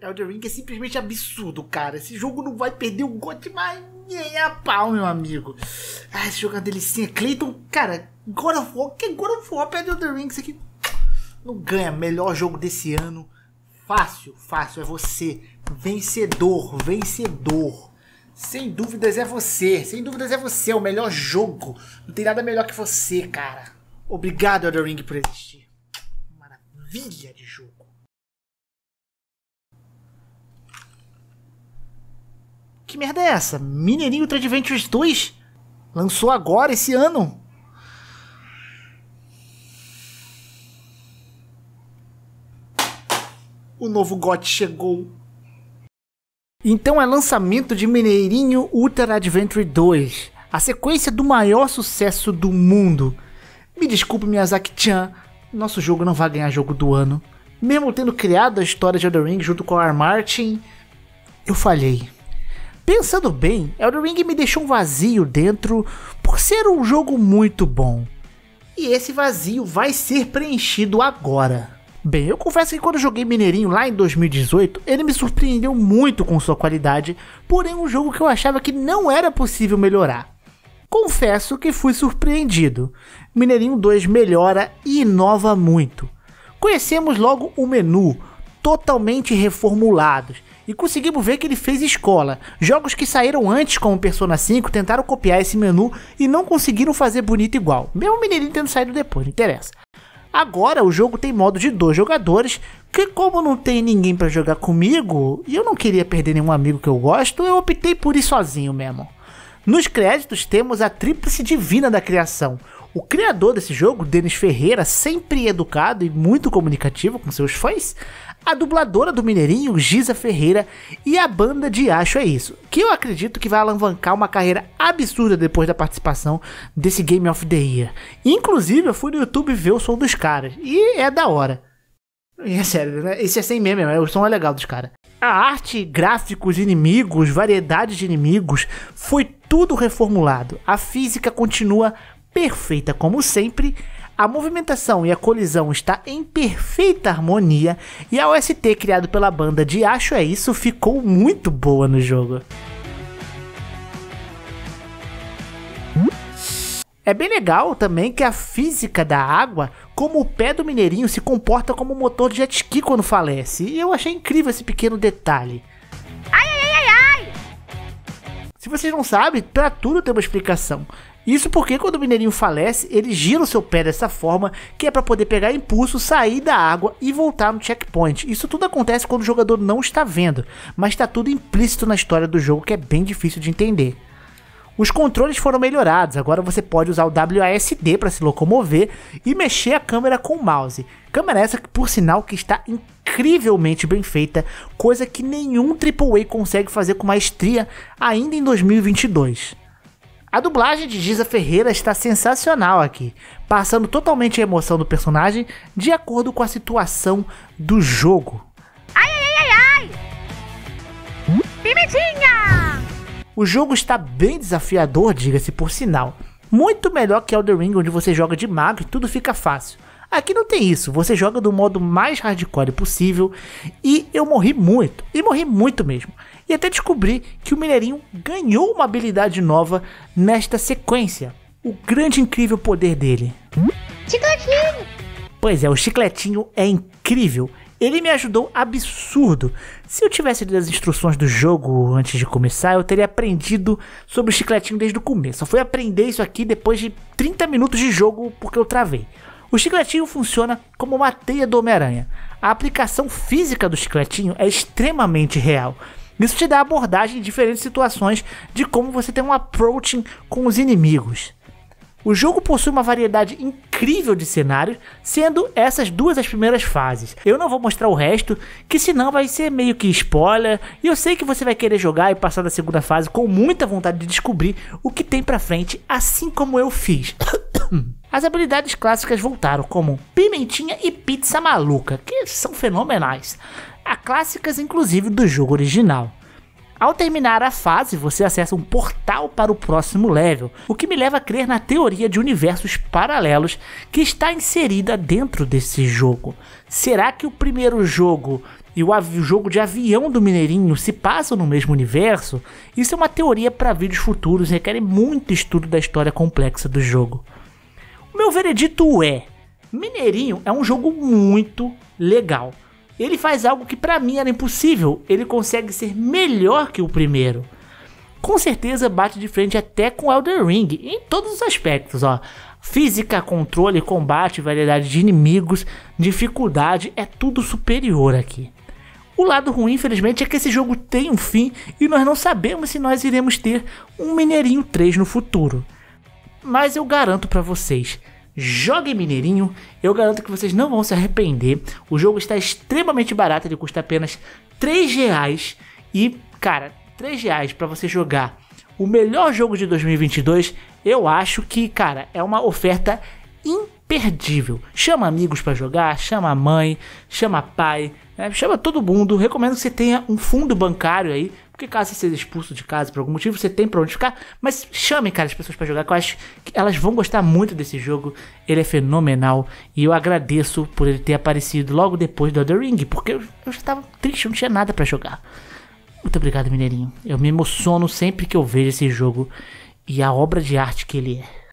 Elder Ring é simplesmente absurdo, cara. Esse jogo não vai perder o gote mais nem a pau, meu amigo. Ah, esse jogo é uma delicinha. Clayton, cara, God of War, que God of War perde Elder Ring, isso aqui não ganha. Melhor jogo desse ano. Fácil, fácil, é você. Vencedor, vencedor. Sem dúvidas é você, sem dúvidas é você, é o melhor jogo. Não tem nada melhor que você, cara. Obrigado, Elder Ring, por existir. Maravilha de jogo. Que merda é essa? Mineirinho Ultra Adventures 2? Lançou agora, esse ano? O novo GOT chegou. Então é lançamento de Mineirinho Ultra Adventure 2, a sequência do maior sucesso do mundo. Me desculpe, Miyazaki-chan, nosso jogo não vai ganhar jogo do ano. Mesmo tendo criado a história de Elden Ring junto com a R. Martin, eu falhei. Pensando bem, Elden Ring me deixou um vazio dentro por ser um jogo muito bom. E esse vazio vai ser preenchido agora. Bem, eu confesso que quando joguei Mineirinho lá em 2018, ele me surpreendeu muito com sua qualidade, porém um jogo que eu achava que não era possível melhorar. Confesso que fui surpreendido. Mineirinho 2 melhora e inova muito. Conhecemos logo o menu, totalmente reformulados, e conseguimos ver que ele fez escola. Jogos que saíram antes, como Persona 5, tentaram copiar esse menu e não conseguiram fazer bonito igual. Mesmo o menininho tendo saído depois, não interessa. Agora o jogo tem modo de dois jogadores, que como não tem ninguém para jogar comigo, e eu não queria perder nenhum amigo que eu gosto, eu optei por ir sozinho mesmo. Nos créditos temos a tríplice divina da criação. O criador desse jogo, Denis Ferreira, sempre educado e muito comunicativo com seus fãs, a dubladora do Mineirinho, Giza Ferreira, e a banda de Acho É Isso, que eu acredito que vai alavancar uma carreira absurda depois da participação desse Game of the Year. Inclusive, eu fui no YouTube ver o som dos caras, e é da hora. E é sério, né? Esse é sem meme, é, o som é legal dos caras. A arte, gráficos, inimigos, variedade de inimigos, foi tudo reformulado. A física continua perfeita como sempre, a movimentação e a colisão está em perfeita harmonia e a OST criada pela banda de Acho é isso ficou muito boa no jogo. É bem legal também que a física da água, como o pé do mineirinho, se comporta como o motor de jet ski quando falece. E eu achei incrível esse pequeno detalhe. Se vocês não sabem, para tudo tem uma explicação. Isso porque quando o mineirinho falece, ele gira o seu pé dessa forma, que é para poder pegar impulso, sair da água e voltar no checkpoint. Isso tudo acontece quando o jogador não está vendo, mas está tudo implícito na história do jogo que é bem difícil de entender. Os controles foram melhorados, agora você pode usar o WASD para se locomover e mexer a câmera com o mouse. Câmera essa que, por sinal, que está incrível incrivelmente bem feita, coisa que nenhum AAA consegue fazer com maestria ainda em 2022. A dublagem de Giza Ferreira está sensacional aqui, passando totalmente a emoção do personagem de acordo com a situação do jogo. Ai, ai, ai, ai! Pimentinha! O jogo está bem desafiador, diga-se por sinal. Muito melhor que Elder Ring, onde você joga de mago e tudo fica fácil. Aqui não tem isso, você joga do modo mais hardcore possível e eu morri muito, e morri muito mesmo. E até descobri que o Mineirinho ganhou uma habilidade nova nesta sequência. O grande incrível poder dele. Chicletinho! Pois é, o chicletinho é incrível. Ele me ajudou absurdo. Se eu tivesse lido as instruções do jogo antes de começar, eu teria aprendido sobre o chicletinho desde o começo. Só fui aprender isso aqui depois de 30 minutos de jogo porque eu travei. O chicletinho funciona como uma teia do Homem-Aranha. A aplicação física do chicletinho é extremamente real. Isso te dá abordagem em diferentes situações de como você tem um approaching com os inimigos. O jogo possui uma variedade incrível de cenários, sendo essas duas as primeiras fases. Eu não vou mostrar o resto, que senão vai ser meio que spoiler, e eu sei que você vai querer jogar e passar da segunda fase com muita vontade de descobrir o que tem pra frente, assim como eu fiz. Hum. As habilidades clássicas voltaram, como Pimentinha e Pizza Maluca, que são fenomenais, a clássicas inclusive do jogo original. Ao terminar a fase, você acessa um portal para o próximo level, o que me leva a crer na teoria de universos paralelos que está inserida dentro desse jogo. Será que o primeiro jogo e o, o jogo de avião do Mineirinho se passam no mesmo universo? Isso é uma teoria para vídeos futuros e requer muito estudo da história complexa do jogo. Meu veredito é: Mineirinho é um jogo muito legal. Ele faz algo que para mim era impossível, ele consegue ser melhor que o primeiro. Com certeza bate de frente até com Elden Ring, em todos os aspectos, ó. Física, controle, combate, variedade de inimigos, dificuldade, é tudo superior aqui. O lado ruim, infelizmente, é que esse jogo tem um fim e nós não sabemos se nós iremos ter um Mineirinho 3 no futuro. Mas eu garanto para vocês, joguem Mineirinho, eu garanto que vocês não vão se arrepender. O jogo está extremamente barato, ele custa apenas 3 reais e, cara, 3 reais para você jogar o melhor jogo de 2022, eu acho que, cara, é uma oferta imperdível. Chama amigos para jogar, chama mãe, chama pai, né? chama todo mundo. Recomendo que você tenha um fundo bancário aí porque caso você seja expulso de casa por algum motivo, você tem pra onde ficar. Mas chame, cara, as pessoas para jogar, que eu acho que elas vão gostar muito desse jogo. Ele é fenomenal. E eu agradeço por ele ter aparecido logo depois do The Ring, porque eu, eu já tava triste, não tinha nada para jogar. Muito obrigado, Mineirinho. Eu me emociono sempre que eu vejo esse jogo e a obra de arte que ele é.